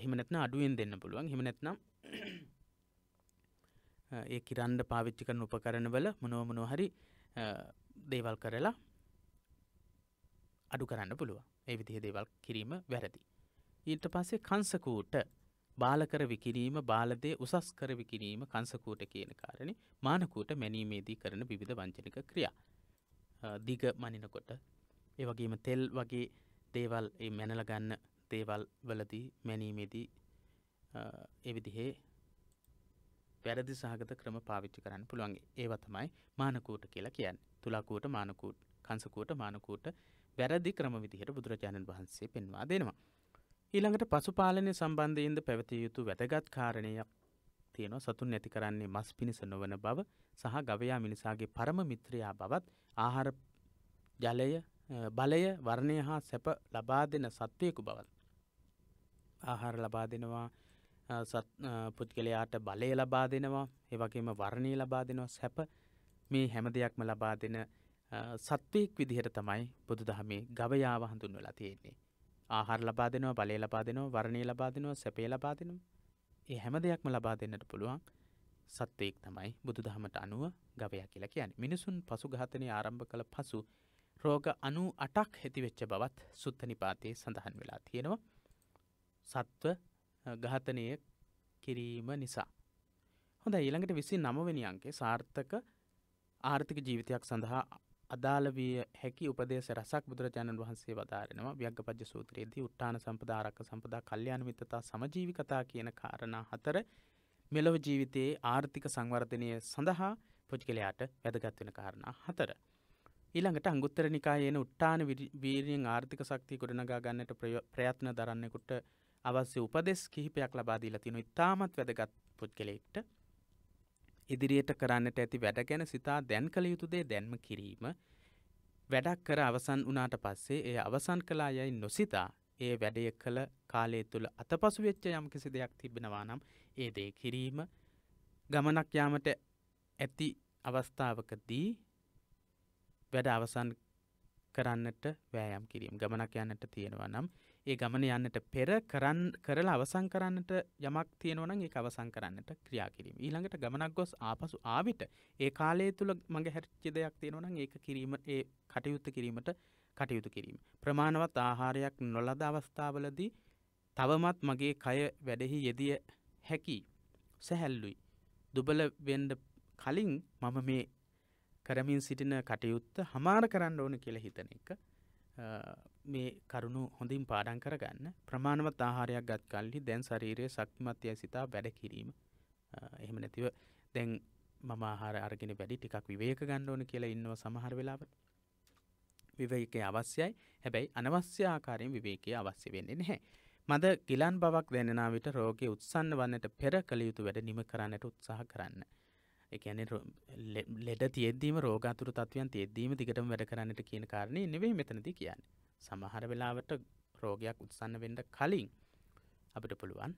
එහෙමනැත්න අඩුවෙන් දෙන්න පුළුවන් හෙමනැත්නම් ඒ කිරන්ඩ පාවිච්චි කරන උපකරණවල මොනෝමනෝ හරි දේවල් කරලා අඩු කරන්න පුළුව ඒ විදිහ දේවල් කිරීම වැරදි. ඊට පස්සේ කංසකූට බාලකර විකිරීම බාලදේ උසස් කර විකිරීම කංසකූට කියන කාරණ මානකූට මැනීමේදී කරන විධ වංචනික ක්‍රියා. දිග මනිනකොට ඒවගේම තෙල් වගේ දේවල් මැනලගන්න දේවල් වලදී මැනීමේදී එවිදිහේ වැරදි සහගත ක්‍රම පාවිච්චි කරන්න පුළුවන් ඒව තමයි මානකූට කියලා කියන්න තුලාකූට මානකූට කංසකූට මානකූට වැරදි ක්‍රම විදිහට බුදුරජාණන් වහන්සේ පෙන්වා දෙනවා. ඊළඟට පසුපාලනය සම්බන්ධයෙන්ද පැවතිය යුතු වැදගත් කාරණයක් තියෙනවා සතුන් නැති කරන්නේ මස් පිණිස නොවන බව සහ ගවයා මිනිසාගේ පරම මිත්‍රයා බවත් ආහාර ජලය බලය වර්ණය හා සැප ලබා දෙන සත්වයකු බවත්. ආහාර ලබා දෙනවා පුද්ගලයාට බලය ලබා දෙනවා ඒවගේම වරණී ලබා දෙනවා සැප මේ හැම දෙයක්ම ලබා දෙන සත්වයෙක් විදිහට තමයි බුදු දහමේ ගවයාව හඳුන් වෙලා තියෙන්නේ ආහාර ලබා දෙනවා බලය ලබා දෙනවා වරණී ලබා දෙනවා සැපේ ලබා දෙනවා ඒ හැම දෙයක්ම ලබා දෙන්නට පුළුවන් සත්වයෙක් තමයි බුදු දහමට අනුව ගවයා කියලා කියන්නේ මිනිසුන් පසුඝාතනය ආරම්භ කළ පසු රෝග අනු අටක් හැතිවෙච්ච බවත් සුත්තනිපාතයේ සඳහන් වෙලා තියෙනවා සත්ව ඝාතනය කිරීම නිසා. හොඳ ඊළඟට විසි නමවෙනි අන්ගේ සාර්ථක ආර්ථික ජීවිතයක් සඳහා අදාළ විය හැකි උපදේශ රසක් බුදුරජාණන් වහන්සේ වදාරෙනවා ව්‍යග්ගපජ්ජ සූත්‍රයේදී උත්තාන සම්පදාරක්ක සම්පදා කල්යාණ මිත්‍රතා සමජීවිකතා කියන කාරණා හතර මෙලොව ජීවිතයේ ආර්ථික සංවර්ධනය සඳහා පුද්ගලයාට වැදගත් වෙන කාරණා හතර. ඊළඟට අංගුත්තර නිකායේන උට්ටාන වීරියෙන් ආර්ථික ශක්තිය ගොඩනගා ගන්නට ප්‍රයත්න දරන්නෙකුට අවශ්‍ය උපදෙස් කිහිපයක් ලබා දීලා තියෙනවා. ඉතාමත් වැදගත් පුද්ගලයෙක්ට ඉදිරියට කරන්නට ඇති වැඩ ගැන සිතා දැන් කළ යුතු දේ දැන්ම කිරීම වැඩක් කර අවසන් වුණාට පස්සේ එය අවසන් කළා යයි නොසිතා ඒ වැඩය කළ කාලය තුළ අතපසු වෙච්ච යම් කිසි දෙයක් තිබෙනවා නම් ඒ දේ කිරීම ගමනක් යාමට ඇති අවස්ථාවකදී වැඩ අවසන් කරන්නට වෑයම් කිරීම ගමනක් යන්නට තියෙනවා නම් ඒ ගමන යන්නට පෙර කරන් කරලා අවසං කරන්නට යමක් තියෙනවන ඒ අවසං කරන්නට ක්‍රියා කිරීම ඊළඟට ගමනක් ගොස් ආපසු ආවිට ඒ කාලය තුළ මඟ හැරච්චි දෙයක් තියෙනවන ඒක කිරීම ඒ කටයුත්ත කිරීමට කටයුතු කිරීම. ප්‍රමාණවත් ආහාරයක් නොලද අවස්ථාවලදී තවමත් මගේ කය වැඩෙහි යෙදිය හැකි සැහැල්ලුයි. දුබල වෙන්ඩ කලින් මම මේ කරමින් සිටින කටයුත්ත හමාර කරන්න ඕන කියල හිතන එක මේ කරුණු හොඳින් පාඩන් කරගන්න ප්‍රමාණවත් ආහාරයක් ගත් කල්ලි දැන් ශරීරය සක්තිමත්‍යය සිතා වැඩ කිරීම එහෙම නැතිව දැන් මම ආහාර අරගෙන වැඩි ටිකක් විවේක ගන්න ඕන කියලා ඉන්නව සමහර වෙලාවට විවේකය අවශ්‍යයි හැබැයි අනවශ්‍ය ආකාරයෙන් විවේකය අවශ්‍ය වෙන්නේ නැහැ. මද ගිලන් බවක් දැනෙනා විට රෝගය උත්සන්න වන්නට පෙර කළ යුතු වැඩ නිම කරන්නට උත්සාහ කරන්න. එකන ලෙඩ තියෙදීම රෝගතුර තත්වයන් තියෙදීම දිගටම වැඩ කරන්නට කියන කාරණය නෙවෙයි මෙතනති කියන්නේ. සමහර වෙලාවට රෝගයක් උත්සන්න වෙන්ඩ කලින් අපිට පුළුවන්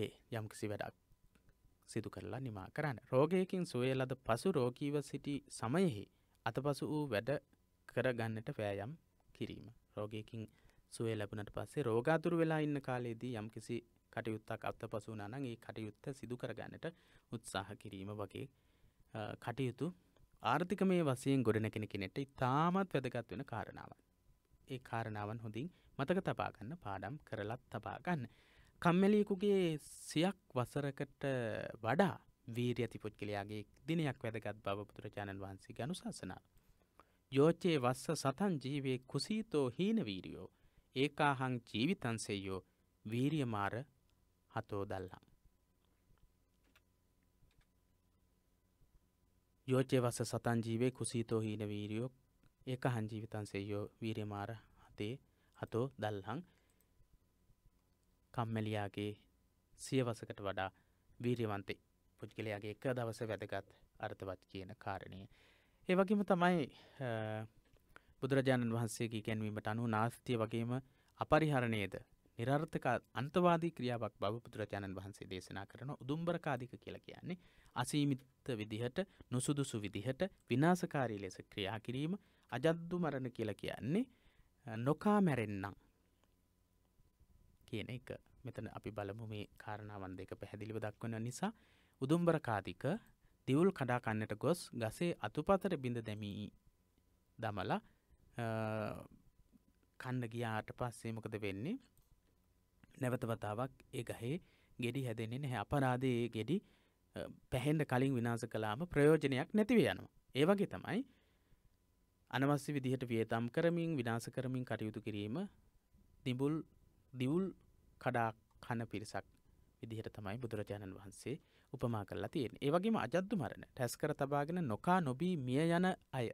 ඒ යම්කිසි වැඩක් සිදු කරලා නිමා කරන්න රෝගයකින් සුවේලද පසු රෝකීව සිටි සමයෙහි අතපසු වූ වැඩ කරගන්නට පෑයම් කිරීම රෝගයකින් සුවේ ලැබනට පස්සේ රෝගාතුරු වෙලා ඉන්න කාලයේදී යම්කිසි කටයුත්තක් අත්ත පසු නනං ඒ කටයුත්ත සිදු කරගන්නට උත්සාහ කිරීම වගේ කටයුතු ආර්ථික මේ වසයෙන් ගොඩනැෙන කෙනෙට ඉතාමත් වැදගත් වෙන කාරණාවන් ඒ කාරණාවන් හොඳින් මතක තබාගන්න පාඩම් කරලත් තබාගන්න. කම්මැලියකුගේ සියක් වසරකට වඩා වීර ඇති පුද්ගලයාගේ දිනයක් වැදගත් බව බුදුරජාණන් වහන්සේ ගනු ශසනා. යෝචයේ වස්ස සතන් ජීවේ කුසීතෝ හීනවීරියෝ ඒකාහං ජීවිතන්සේයෝ වීරියමාර හතෝ දල්ලම්. යෝචේ වස සතන් ජීවේ කුසීතෝ හීනවීරියෝ ඒක හංජීවිතන්සේයෝ වීරමාර හතේ හතෝ දල්හං කම්මැලියාගේ සියවසකට වඩා වීරවන්තේ පුද්ගලයාගේ එක දවස වැදගත් අර්ථවත් කියන කාරණය. ඒවගේම තමයි බුදුරජාණන් වහන්සේගේ ගැන්වීමට අනු නාස්තිය වගේම අපරිහරණයද නිරර්ථක අන්තවාදී ක්‍රියාවක් බව බුදුරජාණන් වහන්සේ දේශනා කරන උදුම්බරකාධික කියලා කියන්නේ අසීමිත විදිහට නොසුදුසු විදිහට විනාසකාරී ලෙස ක්‍රියා කිරීම අජද්දු මරණ කියලා කියන්නේ නොකා මැරෙන්නම් කියන එක මෙතන අපි බලමු මේ කාරණාවන් දෙක පැහැදිලිව දක්වන නිසා උදුම්බර කාතික දිවුල් කඩා කන්නට ගොස් ගසේ අතුපතර බිඳ දැමී දමලා කන්න ගියාට පස්සේ මොකද වෙන්නේ නැවතවතාවක් ඒ ගහේ ගෙඩි හැදෙන්නේ නැහැ අපරාධයේ ගෙඩි පැහෙන්ට කලින් විනාස කලාම ප්‍රයෝජනයක් නැතිව යනවා. ඒ වගේ තමයි අනවශ්‍ය විදිහට වියතම් කරමින් විනාශ කරමින් කටයුතු කිරීම දිඹුල් දිවුල් කඩා කන පිරිසක් විදිහට තමයි බුදුරජාණන් වහන්සේ උපමා කරලා තියෙන් ඒවගේම අජද්දු මරණ ටැස්කර තබාගෙන නොකා නොබී මිය යන අය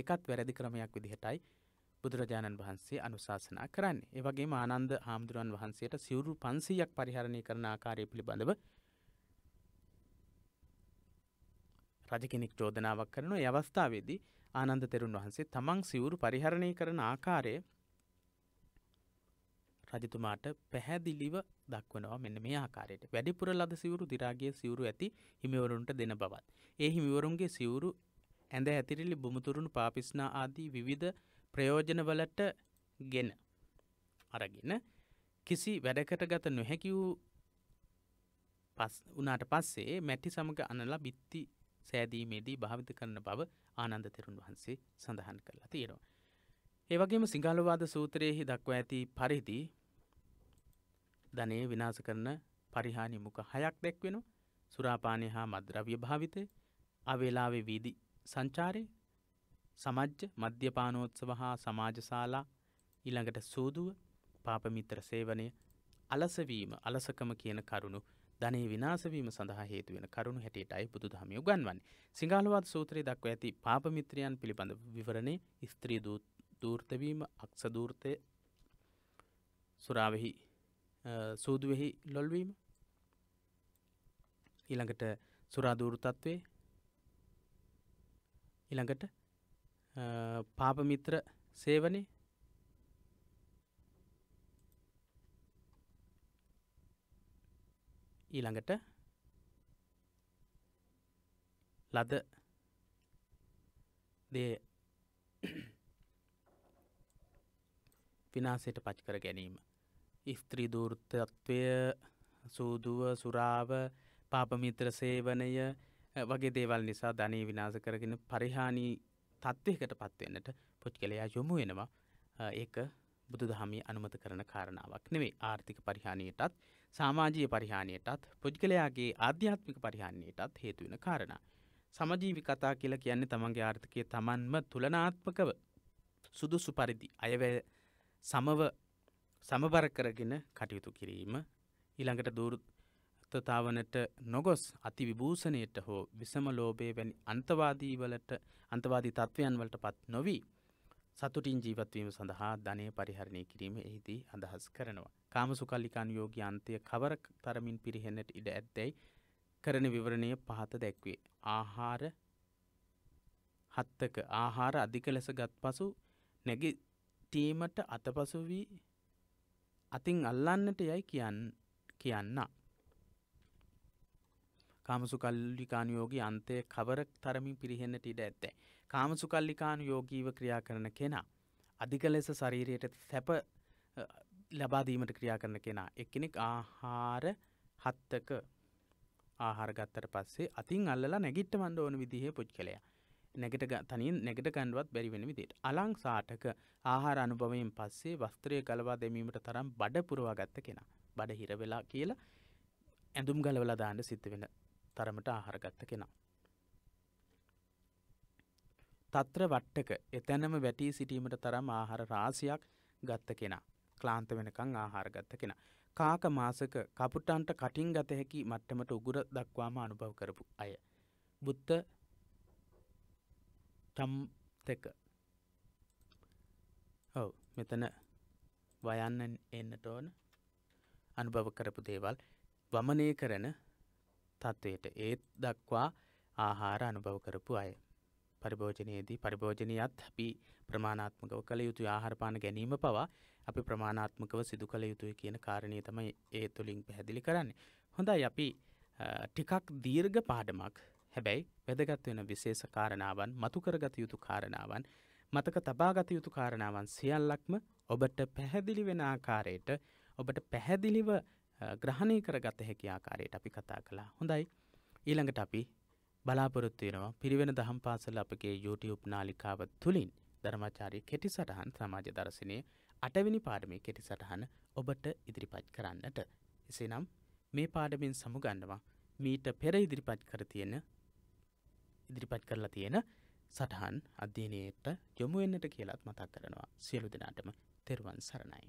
ඒකත් වැරදි ක්‍රමයක් විදිහටයි බුදුරජාණන් වහන්සේ අනුශාසනා කරන්නේ. ඒවගේ ආනන්ද හාමුදුරුවන් වහන්සේට සිවුරු පන්සීයක් පරිහරණය කරන ආකාරය පිළිබඳව රජ කෙනෙක් චෝදනාවක් කරන යවස්ථාවේදී ආනන්ද තෙරුන් වහන්සේ තමන් සිවුරු පරිහරණය කරන ආකාරය රජතුමාට පැහැදිලිව දක්වනවා මෙන්න මේ ආකාරයට වැඩිපුර ලද සිවුරු දිරාගේ සිවුරු ඇති හිමිවරුන්ට දෙන බවත්. ඒ හිමිවරුන්ගේ සිවුරු ඇඳ ඇතිරිලි බුමුතුරුණු පාපිස්නා ආදී විවිධ ප්‍රයෝජනවලට ගෙන අරගෙන කිසි වැඩකට ගත නොහැකි වූ පස් වනාට පස්සේ මැටි සමඟ අනලා බිත්ති සෑදීමේදී භාවිත කරන බව ආනන්ද තෙරුන් වහන්සේ සඳහන් කරලා තියෙනවා. ඒවගේම සිංහලවාද සූත්‍රයෙහි දක්වා ඇති පරිදි ධනය විනාස කරන පරිහානි මුක හයක් දැක්වෙන සුරාපානය හා මද්‍රව්‍ය භාවිතය අවේලාවේ වීදි සංචාරය සමජ්්‍ය මධ්‍යපානෝත්සව හා සමාජශාලා ඊළඟට සූදුව පාපමිත්‍ර සේවනය අලසවීම අලසකම කියන කරුණු ධනේ විනාශවීම සඳහා හේතුවෙන කරුණු හැටියටයි බුදු දහමිය උගන්වන්නේ. සිංහලවාද සූත්‍රයේ දක්ව ඇති පාපමිත්‍රයන් පිළිබඳ විවරණේ ස්ත්‍රී දූර්තවීම අක්ෂදූර්තය සුරාවෙහි සූදුවෙහි ලොල්වීම ඊළඟට සුරාදූරතත්වේ ඊළඟට පාපමිත්‍ර සේවනේ ඊළඟට ලද දේ විනාසයට පච් කර ගැනීම. ස්ත්‍රී දෘර්තත්වය සූදුව සුරාව පාපමිත්‍ර සේවනය වගේ දේවල් නිසා ධනී විනාස කරගෙන පරිහානි තත්ත්වයකට පත්වෙන්නට පුච්කලයා යොමු වෙනවා ඒක බුදු දහමි අනුමත කරන කාරණාවක් නෙවේ ආර්ථික පරිහානියටත් සාමාජීය පරිහානියටත් පුද්ගලයාගේ ආධ්‍යාත්මික පරිහානියටත් හේතුවෙන කාරණ. සමජීවි කතා කියලා කියන්නේ තමන්ගේ ආර්ථකය තමන්ම තුළනාත්මකව සුදුසු පරිදි අයවැය සමව සමබර කරගෙන කටයුතු කිරීම ඊළඟට දූරතතාවනට නොගොස් අති විභූෂණයට හෝ විසම ලෝබය වැනි අන්තවාදීවලට අන්තවාදී තත්ත්වයන් වලට පත් නොවී සතුටින් ජීවත්වීම සඳහා ධනය පරිහරණය කිරීම එහිදී අදහස් කරනවා. කාමසුකල්ලිකාන් යෝගී අන්තය කවර තරමින් පිරිහෙන්නට ඉඩ ඇත්දැයි කරන විවරණය පහත දැක්වේ. ආහාර හත්තක ආහාර අධික ලෙස ගත් පසු නැගිටීමට අතපසු වී අතින් අල්ලන්නට යැයි කියන්න කියන්න. කාමසුකල්ලිකානයෝගී අන්තය කවරක් තරමින් පිරිහෙන්නට ඉඩ ඇත්තේ. කාමසුකල්ලිකානු යෝගීව ක්‍රියා කරන කෙනා. අධික ලෙස ශරීරයට සැප ලබාදීමට ක්‍රියා කරන කෙනා. එක්කෙනෙක් ආහාර හත්තක ආහාර ගත්තට පස්සේ අතින් අල්ලලා නැගිට්ට මන්ඩ ඕන විදිහේ පුච්කලයා. නැගට තනින් නැගට ගණඩුවත් බැරිවෙන විදිට. අලං සාටක ආහාර අනුභවයෙන් පස්සේ වස්ත්‍රය ගලවා දැමීමට තරම් බඩ පුරවා ගත්ත කෙනා. බඩ හිරවෙලා කියලා ඇඳුම් ගලවලදාන්න සිද්ධ වෙන තරමට ආහාරගත්ත කෙනා. තත්‍ර වට්ටක එතැනම වැටී සිටීමට තරම් ආහාර රාසියක් ගත්ත කෙනා. ක්ලාන්ත වෙනකං ආහාර ගත්ත කෙන. කාක මාසක කපුටන්ට කටින් ගත හැකි මට්ටමට උගුර දක්වාම අනුභව කරපු අය. බුත්ත ටම්තක ඔව මෙතන වයන්න එන්නට ඕන අනුභව කරපු දේවල් වමනය කරන තත්ත්වයට ඒත් දක්වා ආහාර අනුභව කරපු අය. පරිභෝජනයේදී පරිභෝජනයත් අපි ප්‍රමාණාත්මකව කළ යුතු ආහාරපාන ගැනීම පවා අපි ප්‍රමාණාත්මකව සිදු කළ යුතුයි කියන කාරණය තමයි ඒ තුළින් පැහැදිලි කරන්න. හොඳයි අපි ටිකක් දීර්ඝ පාඩමක් හැබැයි වැදගත් වෙන විශේෂ කාරණාවන් මතුකරගත යුතු කාරණාවන් මතක තබාගත යුතු කාරණාවන් සියල්ලක්ම ඔබට පැහැදිලි වෙන ආකාරයට ඔබට පැහැදිලිව ග්‍රහණය කරගත හැකි ආකාරයට අපි කතා කළා හොඳයි ඊළඟට අපි බලාපොරොත්තු වෙනවා පිරිවෙන දහම් පාසල අපගේ YouTube නාලිකාව තුලින් ධර්මාචාරී කෙටි සටහන් සමාජ දර්ශනයේ අටවෙනි පාඩමේ කෙටි සටහන ඔබට ඉදිරිපත් කරන්නට. එසේනම් මේ පාඩමින් සමුගන්නවා මීට පෙර ඉදිරිපත් කර තියෙන ඉදිරිපත් කරලා තියෙන සටහන් අධ්‍යනයට යොමුවෙන්නට කියලත් මතක් කරනවා සියලු දෙනාටම තෙරුවන් සරණයි.